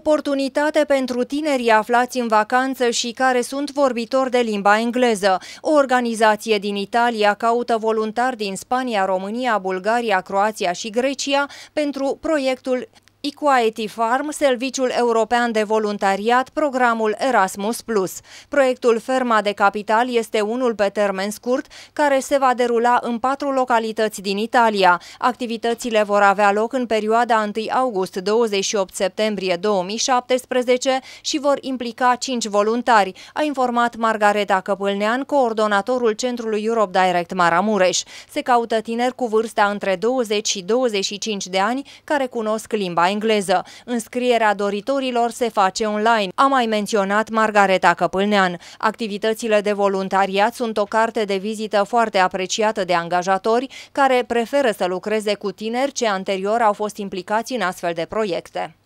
oportunitate pentru tinerii aflați în vacanță și care sunt vorbitori de limba engleză. O organizație din Italia caută voluntari din Spania, România, Bulgaria, Croația și Grecia pentru proiectul Equality Farm, Serviciul European de Voluntariat, programul Erasmus+. Proiectul Ferma de Capital este unul pe termen scurt care se va derula în patru localități din Italia. Activitățile vor avea loc în perioada 1 august-28 septembrie 2017 și vor implica cinci voluntari, a informat Margareta Căpâlnean, coordonatorul Centrului Europe Direct Maramureș. Se caută tineri cu vârsta între 20 și 25 de ani care cunosc limba engleză. Înscrierea doritorilor se face online. A mai menționat Margareta Căpâlnean. Activitățile de voluntariat sunt o carte de vizită foarte apreciată de angajatori care preferă să lucreze cu tineri ce anterior au fost implicați în astfel de proiecte.